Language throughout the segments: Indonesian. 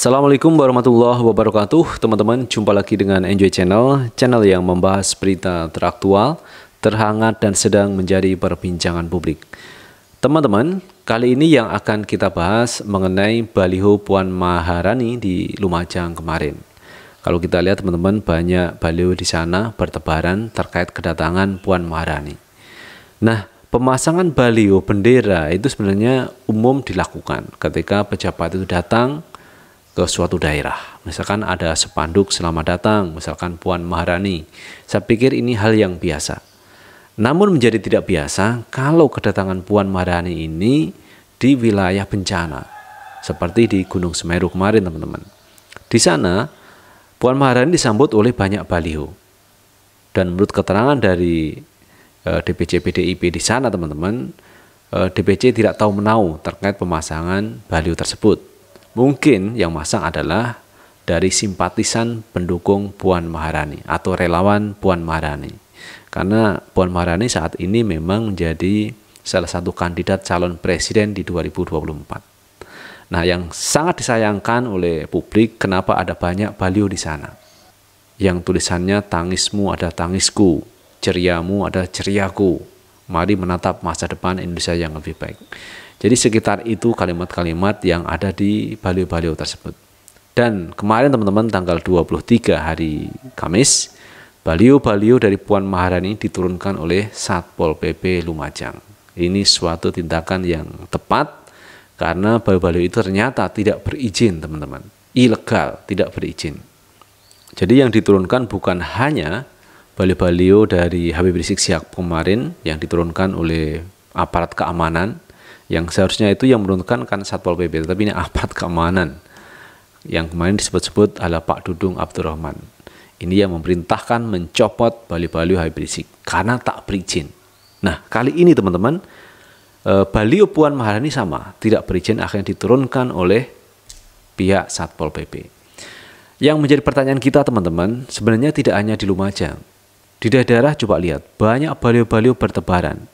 Assalamualaikum warahmatullahi wabarakatuh Teman-teman, jumpa lagi dengan Enjoy Channel Channel yang membahas berita teraktual, terhangat dan sedang menjadi perbincangan publik Teman-teman, kali ini yang akan kita bahas mengenai Baliho Puan Maharani di Lumajang kemarin Kalau kita lihat teman-teman, banyak baliho di sana bertebaran terkait kedatangan Puan Maharani Nah, pemasangan baliho bendera itu sebenarnya umum dilakukan ketika pejabat itu datang ke suatu daerah. Misalkan ada sepanduk selamat datang, misalkan Puan Maharani. Saya pikir ini hal yang biasa. Namun menjadi tidak biasa kalau kedatangan Puan Maharani ini di wilayah bencana. Seperti di Gunung Semeru kemarin teman-teman. Di sana Puan Maharani disambut oleh banyak baliho. Dan menurut keterangan dari eh, DPC PDIP di sana teman-teman, eh, DPC tidak tahu menau terkait pemasangan baliho tersebut Mungkin yang masang adalah dari simpatisan pendukung Puan Maharani atau relawan Puan Maharani. Karena Puan Maharani saat ini memang menjadi salah satu kandidat calon presiden di 2024. Nah, yang sangat disayangkan oleh publik kenapa ada banyak baliho di sana. Yang tulisannya tangismu ada tangisku, ceriamu ada ceriaku. Mari menatap masa depan Indonesia yang lebih baik. Jadi sekitar itu kalimat-kalimat yang ada di baliho-baliho tersebut. Dan kemarin teman-teman tanggal 23 hari Kamis, baliho-baliho dari Puan Maharani diturunkan oleh Satpol PP Lumajang. Ini suatu tindakan yang tepat karena baliho-baliho itu ternyata tidak berizin teman-teman. Ilegal, tidak berizin. Jadi yang diturunkan bukan hanya baliho-baliho dari Habib Rizik Sihab kemarin yang diturunkan oleh aparat keamanan yang seharusnya itu yang menurunkan kan Satpol PP tapi ini aparat keamanan yang kemarin disebut-sebut adalah Pak Dudung Abdurrahman ini yang memerintahkan mencopot Bali-Bali Habib karena tak berizin nah kali ini teman-teman eh, Baliu Puan Maharani sama tidak berizin akhirnya diturunkan oleh pihak Satpol PP yang menjadi pertanyaan kita teman-teman sebenarnya tidak hanya di Lumajang di daerah coba lihat banyak baliu-baliu bertebaran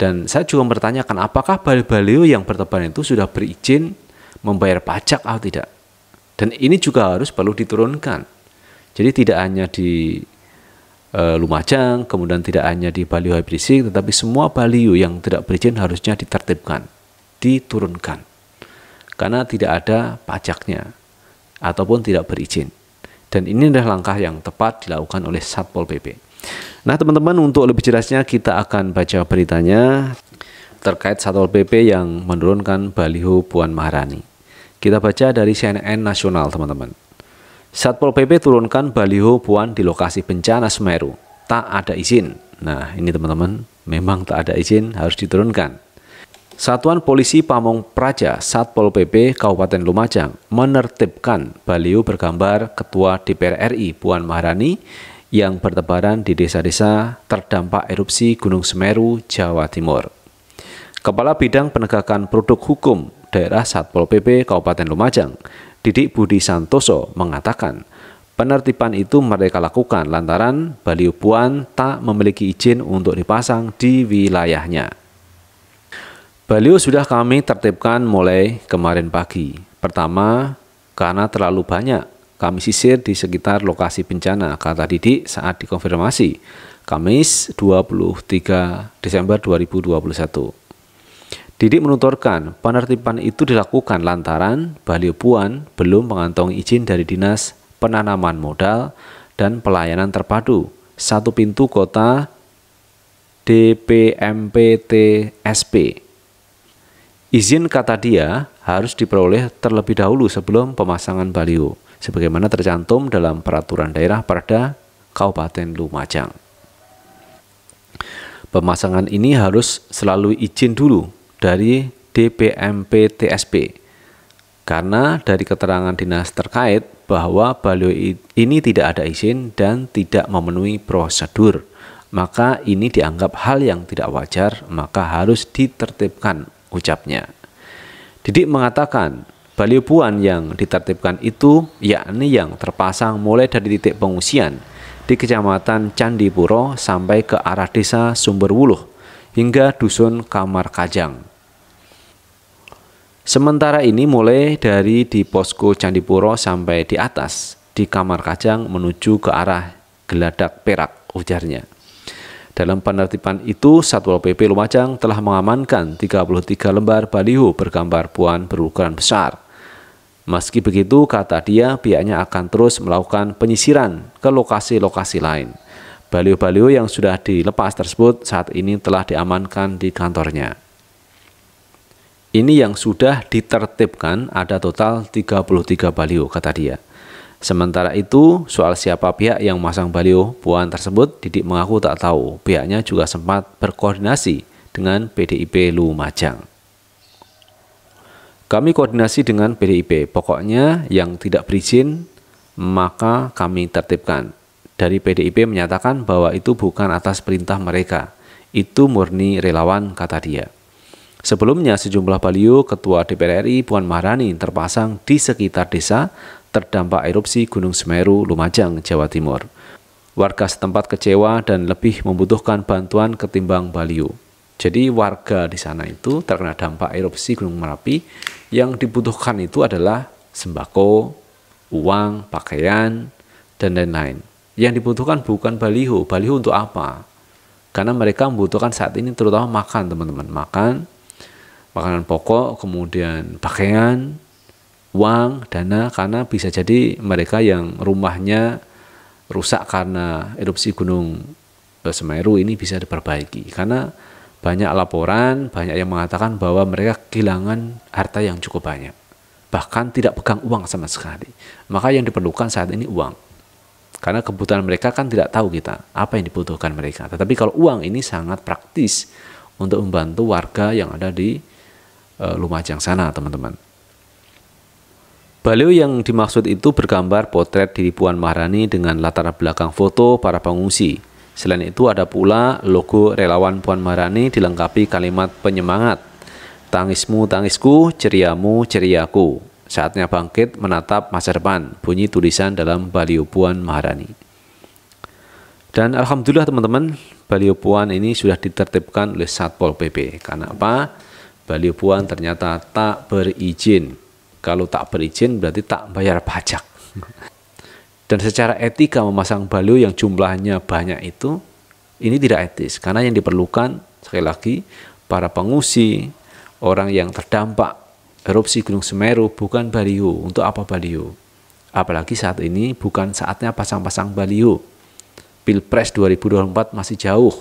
dan saya juga mempertanyakan apakah bali-baliu yang bertebaran itu sudah berizin membayar pajak atau tidak. Dan ini juga harus perlu diturunkan. Jadi tidak hanya di e, Lumajang, kemudian tidak hanya di baliho habrisik, tetapi semua baliu yang tidak berizin harusnya ditertibkan, diturunkan. Karena tidak ada pajaknya ataupun tidak berizin. Dan ini adalah langkah yang tepat dilakukan oleh Satpol PP. Nah, teman-teman, untuk lebih jelasnya kita akan baca beritanya terkait Satpol PP yang menurunkan baliho Puan Maharani. Kita baca dari CNN Nasional, teman-teman. Satpol PP turunkan baliho Puan di lokasi bencana Semeru. Tak ada izin. Nah, ini teman-teman, memang tak ada izin harus diturunkan. Satuan Polisi Pamong Praja Satpol PP Kabupaten Lumajang menertibkan baliho bergambar Ketua DPR RI Puan Maharani yang bertebaran di desa-desa terdampak erupsi Gunung Semeru, Jawa Timur. Kepala Bidang Penegakan Produk Hukum Daerah Satpol PP Kabupaten Lumajang, Didik Budi Santoso mengatakan, penertiban itu mereka lakukan lantaran puan tak memiliki izin untuk dipasang di wilayahnya. Baliu sudah kami tertibkan mulai kemarin pagi. Pertama, karena terlalu banyak kami sisir di sekitar lokasi bencana, kata Didik saat dikonfirmasi, Kamis 23 Desember 2021. Didik menuturkan, penertiban itu dilakukan lantaran Balio Puan belum mengantongi izin dari Dinas Penanaman Modal dan Pelayanan Terpadu, satu pintu kota DPMPTSP. Izin kata dia harus diperoleh terlebih dahulu sebelum pemasangan baliho sebagaimana tercantum dalam peraturan daerah Perda Kabupaten Lumajang. Pemasangan ini harus selalu izin dulu dari DPMP TSP karena dari keterangan dinas terkait bahwa baliho ini tidak ada izin dan tidak memenuhi prosedur maka ini dianggap hal yang tidak wajar maka harus ditertibkan ucapnya Didik mengatakan puan yang ditertibkan itu yakni yang terpasang mulai dari titik pengungsian di Kecamatan Candipuro sampai ke arah desa Sumberwuluh hingga dusun Kamar Kajang. Sementara ini mulai dari di posko Candipuro sampai di atas di Kamar Kajang menuju ke arah Geladak Perak ujarnya. Dalam penertiban itu, Satpol PP Lumajang telah mengamankan 33 lembar baliho bergambar puan berukuran besar Meski begitu, kata dia, pihaknya akan terus melakukan penyisiran ke lokasi-lokasi lain. Baliho-baliho yang sudah dilepas tersebut saat ini telah diamankan di kantornya. Ini yang sudah ditertibkan ada total 33 baliho, kata dia. Sementara itu, soal siapa pihak yang memasang baliho puan tersebut, Didik mengaku tak tahu. Pihaknya juga sempat berkoordinasi dengan PDIP Lumajang. Kami koordinasi dengan PDIP. Pokoknya yang tidak berizin maka kami tertibkan. Dari PDIP menyatakan bahwa itu bukan atas perintah mereka. Itu murni relawan kata dia. Sebelumnya sejumlah baliho Ketua DPR RI Puan Maharani terpasang di sekitar desa terdampak erupsi Gunung Semeru, Lumajang, Jawa Timur. Warga setempat kecewa dan lebih membutuhkan bantuan ketimbang baliho. Jadi warga di sana itu terkena dampak erupsi Gunung Merapi yang dibutuhkan itu adalah sembako, uang, pakaian, dan lain-lain. Yang dibutuhkan bukan baliho. Baliho untuk apa? Karena mereka membutuhkan saat ini terutama makan, teman-teman. Makan, makanan pokok, kemudian pakaian, uang, dana, karena bisa jadi mereka yang rumahnya rusak karena erupsi Gunung eh, Semeru ini bisa diperbaiki. Karena banyak laporan, banyak yang mengatakan bahwa mereka kehilangan harta yang cukup banyak. Bahkan tidak pegang uang sama sekali. Maka yang diperlukan saat ini uang. Karena kebutuhan mereka kan tidak tahu kita apa yang dibutuhkan mereka. Tetapi kalau uang ini sangat praktis untuk membantu warga yang ada di e, Lumajang sana, teman-teman. Baliho yang dimaksud itu bergambar potret di Puan Maharani dengan latar belakang foto para pengungsi Selain itu ada pula logo relawan Puan Maharani dilengkapi kalimat penyemangat. Tangismu tangisku, ceriamu ceriaku. Saatnya bangkit menatap masa depan, bunyi tulisan dalam Baliu Puan Maharani. Dan alhamdulillah teman-teman, Baliu Puan ini sudah ditertibkan oleh Satpol PP. Karena apa? Baliu Puan ternyata tak berizin. Kalau tak berizin berarti tak bayar pajak. dan secara etika memasang baliho yang jumlahnya banyak itu ini tidak etis karena yang diperlukan sekali lagi para pengungsi, orang yang terdampak erupsi Gunung Semeru bukan baliho. Untuk apa baliho? Apalagi saat ini bukan saatnya pasang-pasang baliho. Pilpres 2024 masih jauh.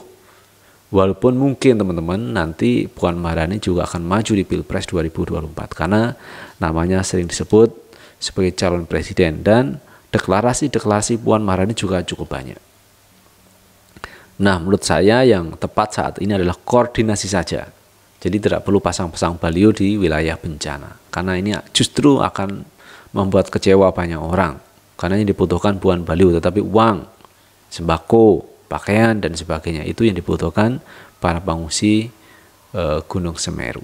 Walaupun mungkin teman-teman nanti Puan Maharani juga akan maju di Pilpres 2024 karena namanya sering disebut sebagai calon presiden dan deklarasi-deklarasi Puan Maharani juga cukup banyak. Nah, menurut saya yang tepat saat ini adalah koordinasi saja. Jadi tidak perlu pasang-pasang baliho di wilayah bencana. Karena ini justru akan membuat kecewa banyak orang. Karena yang dibutuhkan bukan baliho tetapi uang, sembako, pakaian dan sebagainya. Itu yang dibutuhkan para pengungsi e, Gunung Semeru.